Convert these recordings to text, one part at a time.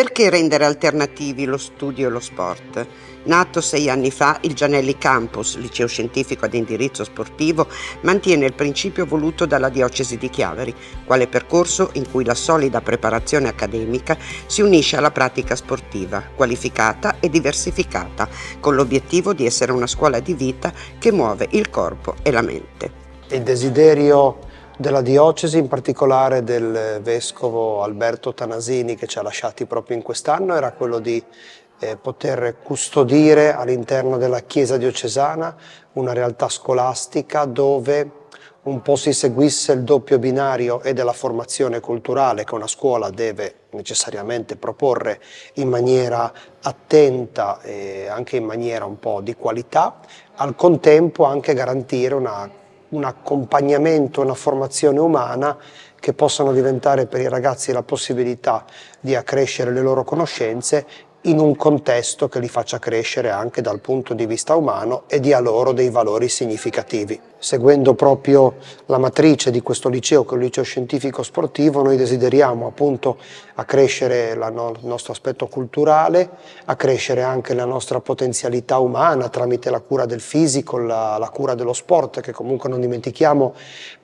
Perché rendere alternativi lo studio e lo sport? Nato sei anni fa, il Gianelli Campus, liceo scientifico ad indirizzo sportivo, mantiene il principio voluto dalla diocesi di Chiaveri, quale percorso in cui la solida preparazione accademica si unisce alla pratica sportiva, qualificata e diversificata, con l'obiettivo di essere una scuola di vita che muove il corpo e la mente. Il desiderio della diocesi, in particolare del vescovo Alberto Tanasini che ci ha lasciati proprio in quest'anno, era quello di eh, poter custodire all'interno della chiesa diocesana una realtà scolastica dove un po' si seguisse il doppio binario e della formazione culturale che una scuola deve necessariamente proporre in maniera attenta e anche in maniera un po' di qualità, al contempo anche garantire una un accompagnamento, una formazione umana che possano diventare per i ragazzi la possibilità di accrescere le loro conoscenze in un contesto che li faccia crescere anche dal punto di vista umano e dia loro dei valori significativi. Seguendo proprio la matrice di questo liceo, che è un liceo scientifico sportivo, noi desideriamo appunto accrescere no il nostro aspetto culturale, accrescere anche la nostra potenzialità umana tramite la cura del fisico, la, la cura dello sport, che comunque non dimentichiamo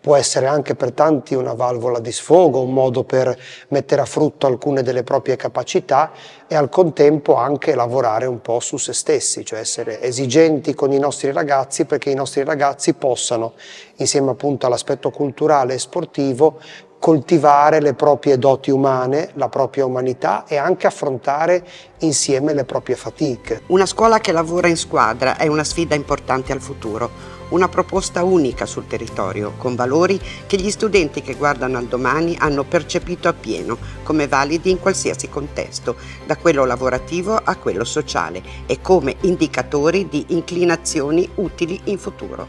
può essere anche per tanti una valvola di sfogo, un modo per mettere a frutto alcune delle proprie capacità e al contempo anche lavorare un po' su se stessi, cioè essere esigenti con i nostri ragazzi perché i nostri ragazzi possano, insieme appunto all'aspetto culturale e sportivo, coltivare le proprie doti umane, la propria umanità e anche affrontare insieme le proprie fatiche. Una scuola che lavora in squadra è una sfida importante al futuro una proposta unica sul territorio, con valori che gli studenti che guardano al domani hanno percepito appieno come validi in qualsiasi contesto, da quello lavorativo a quello sociale, e come indicatori di inclinazioni utili in futuro.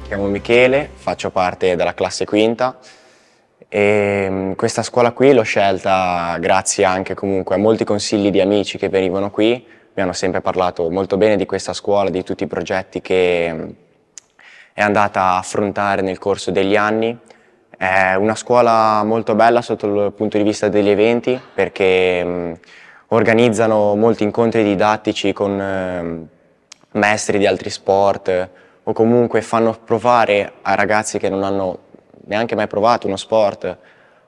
Mi chiamo Michele, faccio parte della classe quinta e mm, questa scuola qui l'ho scelta grazie anche comunque a molti consigli di amici che venivano qui, mi hanno sempre parlato molto bene di questa scuola, di tutti i progetti che, mm, è andata a affrontare nel corso degli anni. È una scuola molto bella sotto il punto di vista degli eventi perché mm, organizzano molti incontri didattici con ehm, maestri di altri sport o comunque fanno provare a ragazzi che non hanno neanche mai provato uno sport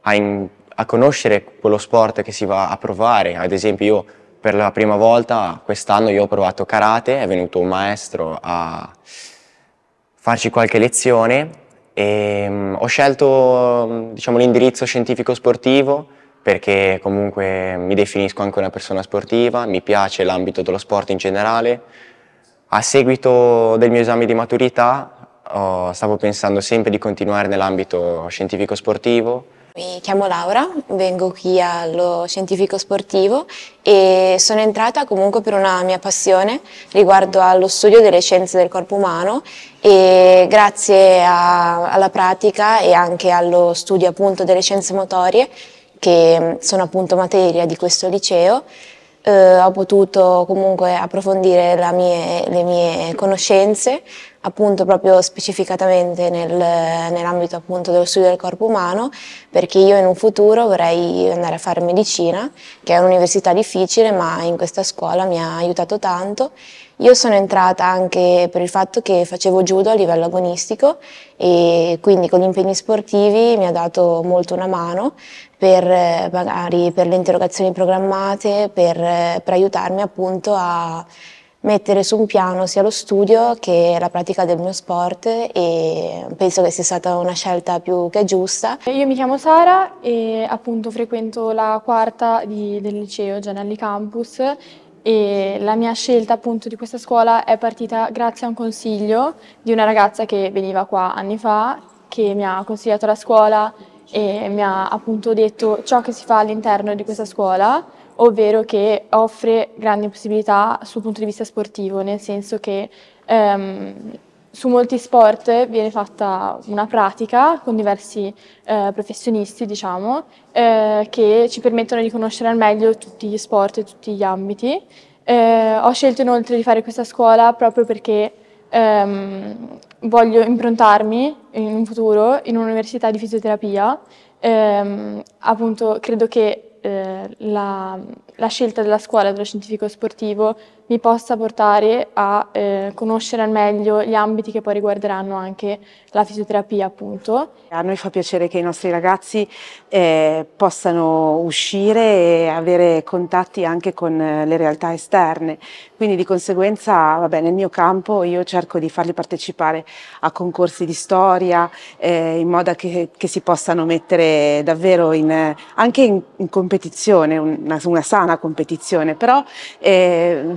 a, in, a conoscere quello sport che si va a provare. Ad esempio io per la prima volta quest'anno ho provato karate, è venuto un maestro a farci qualche lezione e um, ho scelto diciamo, l'indirizzo scientifico-sportivo perché comunque mi definisco anche una persona sportiva, mi piace l'ambito dello sport in generale. A seguito del mio esame di maturità oh, stavo pensando sempre di continuare nell'ambito scientifico-sportivo mi chiamo Laura, vengo qui allo scientifico sportivo e sono entrata comunque per una mia passione riguardo allo studio delle scienze del corpo umano e grazie a, alla pratica e anche allo studio appunto delle scienze motorie che sono appunto materia di questo liceo eh, ho potuto comunque approfondire mie, le mie conoscenze appunto proprio specificatamente nel, nell'ambito appunto dello studio del corpo umano perché io in un futuro vorrei andare a fare medicina che è un'università difficile ma in questa scuola mi ha aiutato tanto io sono entrata anche per il fatto che facevo judo a livello agonistico e quindi con gli impegni sportivi mi ha dato molto una mano per eh, magari per le interrogazioni programmate per, eh, per aiutarmi appunto a mettere su un piano sia lo studio che la pratica del mio sport e penso che sia stata una scelta più che giusta. Io mi chiamo Sara e appunto frequento la quarta di, del liceo Gianelli Campus e la mia scelta appunto di questa scuola è partita grazie a un consiglio di una ragazza che veniva qua anni fa che mi ha consigliato la scuola e mi ha appunto detto ciò che si fa all'interno di questa scuola ovvero che offre grandi possibilità sul punto di vista sportivo, nel senso che ehm, su molti sport viene fatta una pratica con diversi eh, professionisti, diciamo, eh, che ci permettono di conoscere al meglio tutti gli sport e tutti gli ambiti. Eh, ho scelto inoltre di fare questa scuola proprio perché ehm, voglio improntarmi in un futuro in un'università di fisioterapia. Ehm, appunto, credo che eh, la, la, scelta della scuola dello scientifico sportivo mi possa portare a eh, conoscere al meglio gli ambiti che poi riguarderanno anche la fisioterapia appunto. A noi fa piacere che i nostri ragazzi eh, possano uscire e avere contatti anche con eh, le realtà esterne, quindi di conseguenza vabbè, nel mio campo io cerco di farli partecipare a concorsi di storia eh, in modo che, che, si possano mettere davvero in, anche in, in competizione, una, una, sana competizione, però vedo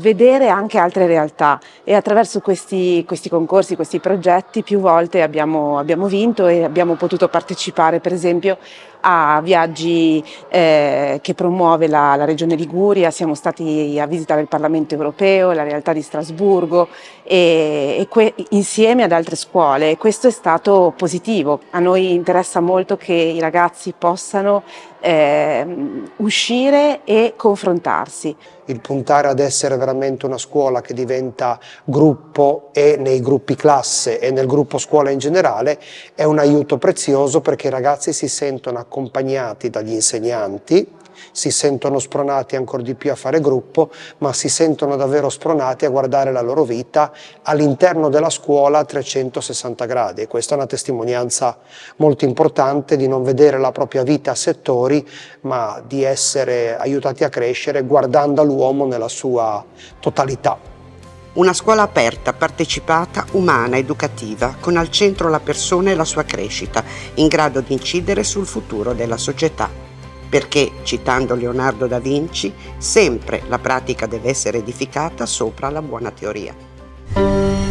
eh, vedere anche altre realtà e attraverso questi, questi concorsi, questi progetti più volte abbiamo, abbiamo, vinto e abbiamo potuto partecipare per esempio a viaggi eh, che promuove la, la, Regione Liguria, siamo stati a visitare il Parlamento europeo, la realtà di Strasburgo e, e insieme ad altre scuole. Questo è stato positivo, a noi interessa molto che i ragazzi possano eh, uscire e confrontarsi. Il puntare ad essere veramente una scuola che diventa gruppo e nei gruppi classe e nel gruppo scuola in generale è un aiuto prezioso perché i ragazzi si sentono accompagnati dagli insegnanti si sentono spronati ancora di più a fare gruppo, ma si sentono davvero spronati a guardare la loro vita all'interno della scuola a 360 gradi. E questa è una testimonianza molto importante di non vedere la propria vita a settori, ma di essere aiutati a crescere guardando l'uomo nella sua totalità. Una scuola aperta, partecipata, umana, educativa, con al centro la persona e la sua crescita, in grado di incidere sul futuro della società perché, citando Leonardo da Vinci, sempre la pratica deve essere edificata sopra la buona teoria.